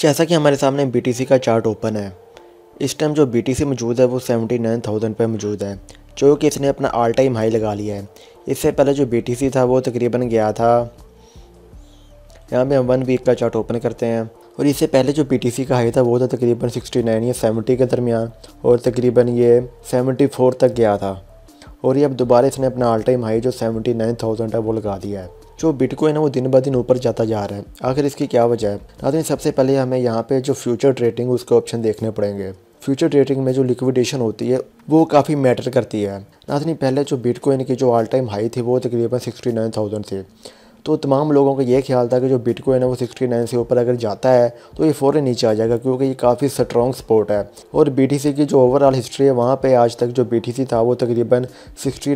जैसा कि हमारे सामने बी का चार्ट ओपन है इस टाइम जो बी मौजूद है वो सेवेंटी नाइन थाउजेंड पर मौजूद है जो कि इसने अपना ऑल टाइम हाई लगा लिया है इससे पहले जो बी था वो तकरीबन गया था यहाँ पे हम वन वीक का चार्ट ओपन करते हैं और इससे पहले जो सी का हाई था वो था तकरीबन सिक्सटी नाइन या सेवेंटी के दरमियान और तकरीबन ये सेवेंटी फोर तक गया था और ये अब दोबारा इसने अपना ऑल टाइम हाई जो सेवेंटी नाइन थाउजेंड है वो लगा दिया है जो बिटकॉइन है वो दिन ब दिन ऊपर जाता जा रहा है आखिर इसकी क्या वजह है नाजन सबसे पहले हमें यहाँ पे जो फ्यूचर ट्रेडिंग उसके ऑप्शन देखने पड़ेंगे फ्यूचर ट्रेडिंग में जो लिक्विडेशन होती है वो काफ़ी मैटर करती है नाजनी पहले जो बिटकॉइन की जो ऑल टाइम हाई थी वो तकरीबन सिक्सटी नाइन थाउजेंड थी तो तमाम लोगों का ये ख्याल था कि जो बिटकॉइन है वो 69 से ऊपर अगर जाता है तो ये फ़ौर नीचे आ जाएगा क्योंकि ये काफ़ी स्ट्रॉन्ग सपोर्ट है और बी की जो ओवरऑल हिस्ट्री है वहाँ पर आज तक जो बी था वो तकरीबन सिक्सटी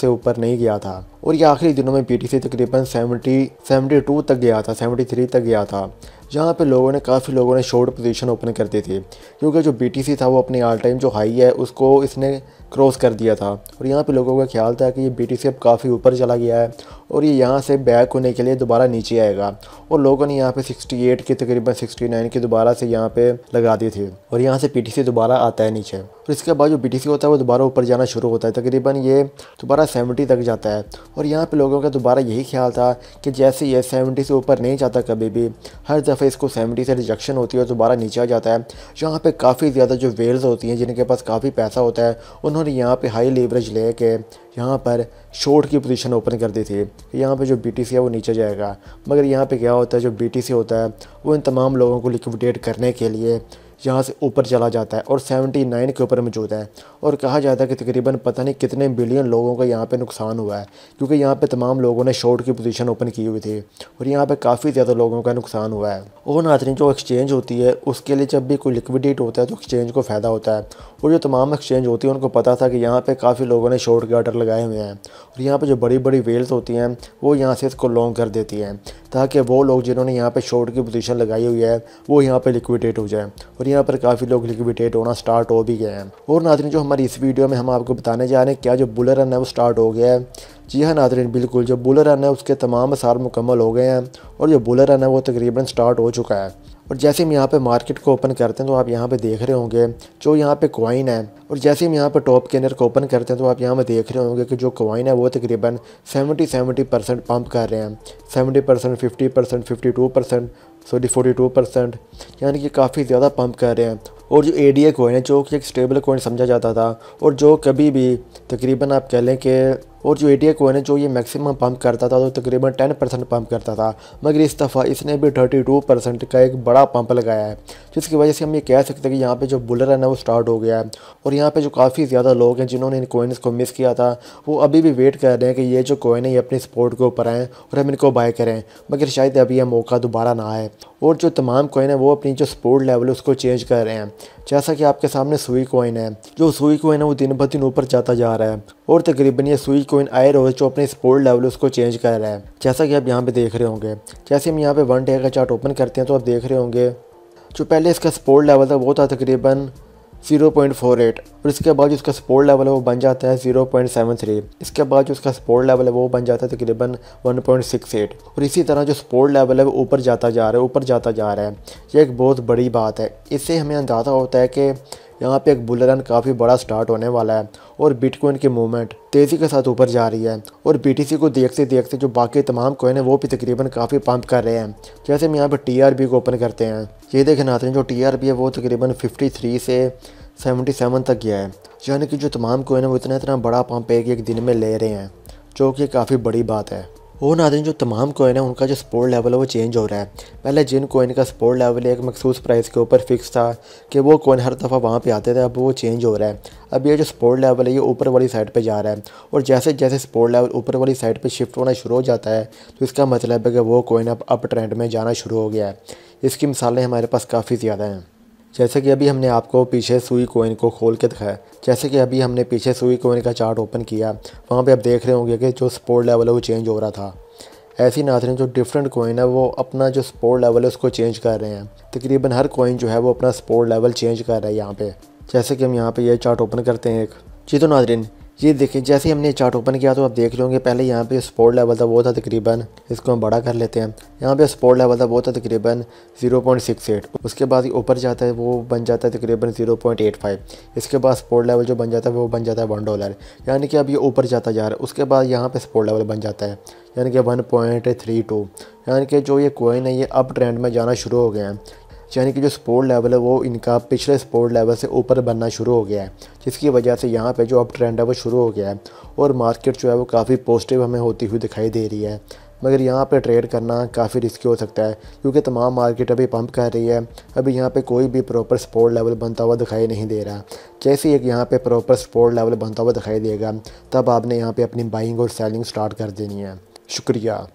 से ऊपर नहीं गया था और ये आखिरी दिनों में बी तकरीबन सेवेंटी सेवेंटी तक गया था सेवेंटी तक गया था जहाँ पे लोगों ने काफ़ी लोगों ने शॉर्ट पोजीशन ओपन कर दी थी क्योंकि जो बी था वो अपनी ऑल टाइम जो हाई है उसको इसने क्रॉस कर दिया था और यहाँ पे लोगों का ख्याल था कि ये बी अब काफ़ी ऊपर चला गया है और ये यहाँ से बैक होने के लिए दोबारा नीचे आएगा और लोगों ने यहाँ पे 68 के तकरीबन 69 के दोबारा से यहाँ पे लगा दिए थे और यहाँ से पीटीसी दोबारा आता है नीचे और इसके बाद जो पीटीसी होता है वो दोबारा ऊपर जाना शुरू होता है तकरीबन ये दोबारा सेवेंटी तक जाता है और यहाँ पर लोगों का दोबारा यही ख्याल था कि जैसे ये सेवेंटी से ऊपर नहीं जाता कभी भी हर दफ़े इसको सेवेंटी से रिजेक्शन होती है और दोबारा नीचे आ जाता है यहाँ पर काफ़ी ज़्यादा जो वेल्स होती हैं जिनके पास काफ़ी पैसा होता है उन्होंने यहाँ पर हाई लेवरेज ले के यहाँ पर शॉर्ट की पोजीशन ओपन कर दी थी कि यहाँ पर जो बी है वो नीचे जाएगा मगर यहाँ पे क्या होता है जो बी होता है वो इन तमाम लोगों को लिक्विडेट करने के लिए यहाँ से ऊपर चला जाता है और 79 के ऊपर मौजूद है और कहा जाता है कि तकरीबन पता नहीं कितने बिलियन लोगों का यहाँ पे नुकसान हुआ है क्योंकि यहाँ पे तमाम लोगों ने शॉर्ट की पोजीशन ओपन की हुई थी और यहाँ पे काफ़ी ज़्यादा लोगों का नुकसान हुआ है और नाथरी जो एक्सचेंज होती है उसके लिए जब भी कोई लिक्विडेट होता है तो एक्सचेंज को फ़ायदा होता है और जो तमाम एक्सचेंज होती है उनको पता था कि यहाँ पर काफ़ी लोगों ने शॉर्ट के ऑर्डर लगाए हुए हैं और यहाँ पर जो बड़ी बड़ी वेल्स होती हैं वो यहाँ से इसको लॉन्ग कर देती हैं ताकि वो लोग जिन्होंने यहाँ पर शॉर्ट की पोजीशन लगाई हुई है वो यहाँ पर लिक्विडेट हो जाए और कंपनियों पर काफ़ी लोग लिक्विडेट होना स्टार्ट हो भी गए हैं और नाजरन जो हमारी इस वीडियो में हम आपको बताने जा रहे हैं क्या जो बुलर रन है वो स्टार्ट हो गया है जी हाँ नाजरन बिल्कुल जो बुलर रन है उसके तमाम असार मुकम्मल हो गए हैं और जो बुलर रन है वो तकरीबन स्टार्ट हो चुका है और जैसे हम यहाँ पे मार्केट को ओपन करते हैं तो आप यहाँ पे देख रहे होंगे जो यहाँ पे कॉइन है और जैसे हम यहाँ पे टॉप के अंदर को ओपन करते हैं तो आप यहाँ पे देख रहे होंगे कि जो कॉइन है वो तकरीबन 70 70 परसेंट पम्प कर रहे हैं 70 percent fifty percent fifty two percent sorry 42 percent यानी कि काफ़ी ज़्यादा पंप कर रहे हैं और जो ए डी ए कोइन है जो कि एक स्टेबल कोइन समझा जाता था और जो कभी भी तकरीबन आप कह लें कि और जो ए डी ए कोइन है जो ये मैक्सिमम पम्प करता था तो तकरीबन टेन परसेंट पम्प करता था मगर इस दफ़ा इसने भी थर्टी टू परसेंट का एक बड़ा पम्प लगाया है जिसकी वजह से हम ये कह सकते हैं कि यहाँ पे जो बुलर है ना वो स्टार्ट हो गया है और यहाँ पे जो काफ़ी ज़्यादा लोग हैं जिन्होंने इन कोइन्स को मिस किया था वो अभी भी वेट कर रहे हैं कि ये जो कोइन है ये अपनी सपोर्ट के ऊपर आएँ और हम इनको बाय करें मगर शायद अभी यह मौका दोबारा ना आए और जो तमाम कोइन है वो अपनी जो सपोर्ट लेवल है उसको चेंज कर रहे हैं जैसा कि आपके सामने सुई कोइन है जो सुई कोइन है वो दिन ब दिन ऊपर जाता जा रहा है और तकरीबन ये सुई कोइन आए रोज जो अपने स्पोर्ट लेवल उसको चेंज कर रहा है जैसा कि आप यहाँ पे देख रहे होंगे जैसे हम यहाँ पे वन डे का चार्ट ओपन करते हैं तो आप देख रहे होंगे जो पहले इसका स्पोर्ट लेवल था वो था तकरीबन 0.48 और इसके बाद जो उसका सपोर्ट लेवल है वो बन जाता है 0.73 इसके बाद जो उसका सपोर्ट लेवल है वो बन जाता है तकरीबन 1.68 और इसी तरह जो सपोर्ट लेवल है वो ऊपर जाता जा रहा है ऊपर जाता जा रहा है ये एक बहुत बड़ी बात है इससे हमें अंदाज़ा होता है कि यहाँ पे एक बुल रन काफ़ी बड़ा स्टार्ट होने वाला है और बिटकॉइन की मूवमेंट तेज़ी के साथ ऊपर जा रही है और बीटीसी को देखते देखते जो बाकी तमाम कोइन है वो भी तकरीबन काफ़ी पंप कर रहे हैं जैसे हम यहाँ पर टी को ओपन करते हैं ये देखना आते हैं जो टी है वो तकरीबन फिफ्टी से सेवेंटी तक गया है यानी कि जो तमाम कोइन है वो इतना इतना बड़ा पम्प एक एक दिन में ले रहे हैं जो कि काफ़ी बड़ी बात है वो नादरीन जो तमाम कोइन है उनका जो सपोर्ट लेवल है वो चेंज हो रहा है पहले जिन कोइन का सपोर्ट लेवल एक मखसूस प्राइस के ऊपर फिक्स था कि वो कोइन हर दफ़ा वहाँ पे आते थे अब वो चेंज हो रहा है अब ये जो सपोर्ट लेवल है ये ऊपर वाली साइड पे जा रहा है और जैसे जैसे सपोर्ट लेवल ऊपर वाली साइड पर शिफ्ट होना शुरू हो जाता है तो इसका मतलब है कि वो कोइन अब अप ट्रेंड में जाना शुरू हो गया है इसकी मिसालें हमारे पास काफ़ी ज़्यादा हैं जैसे कि अभी हमने आपको पीछे सुई कोइन को खोल के दिखाया जैसे कि अभी हमने पीछे सुई कोइन का चार्ट ओपन किया वहाँ पे आप देख रहे होंगे कि जो सपोर्ट लेवल है वो चेंज हो रहा था ऐसी नाजरन जो डिफरेंट कोइन है वो अपना जो सपोर्ट लेवल है उसको चेंज कर रहे हैं तकरीबन हर कोइन जो है वो अपना सपोर्ट लेवल चेंज कर रहा है यहाँ पर जैसे कि हम यहाँ पर यह चार्ट ओपन करते हैं एक जी तो नाजरन ये देखें जैसे ही हमने चार्ट ओपन किया तो आप देख लेंगे पहले यहाँ पे सपोर्ट लेवल था वो था तकरीबन इसको हम बड़ा कर लेते हैं यहाँ पे सपोर्ट लेवल था वो था तकरीबन 0.68 उसके बाद ही ऊपर जाता है वो बन जाता है तकरीबन 0.85 इसके बाद सपोर्ट लेवल जो बन जाता है वो बन जाता है वन डॉलर यानी कि अब ये ऊपर जाता जा रहा है उसके बाद यहाँ पर सपोर्ट लेवल बन जाता है यानी कि वन यानी कि जो ये कोइन है ये अप ट्रेंड में जाना शुरू हो गया है यानी कि जो स्पोर्ट लेवल है वो इनका पिछले स्पोर्ट लेवल से ऊपर बनना शुरू हो गया है जिसकी वजह से यहाँ पे जो अब ट्रेंड है वो शुरू हो गया है और मार्केट जो है वो काफ़ी पॉजिटिव हमें होती हुई दिखाई दे रही है मगर यहाँ पे ट्रेड करना काफ़ी रिस्की हो सकता है क्योंकि तमाम मार्केट अभी पंप कर रही है अभी यहाँ पे कोई भी प्रॉपर स्पोर्ट लेवल बनता हुआ दिखाई नहीं दे रहा जैसे एक यहाँ पे प्रॉपर स्पोर्ट लेवल बनता हुआ दिखाई देगा तब आपने यहाँ पे अपनी बाइंग और सेलिंग स्टार्ट कर देनी है शुक्रिया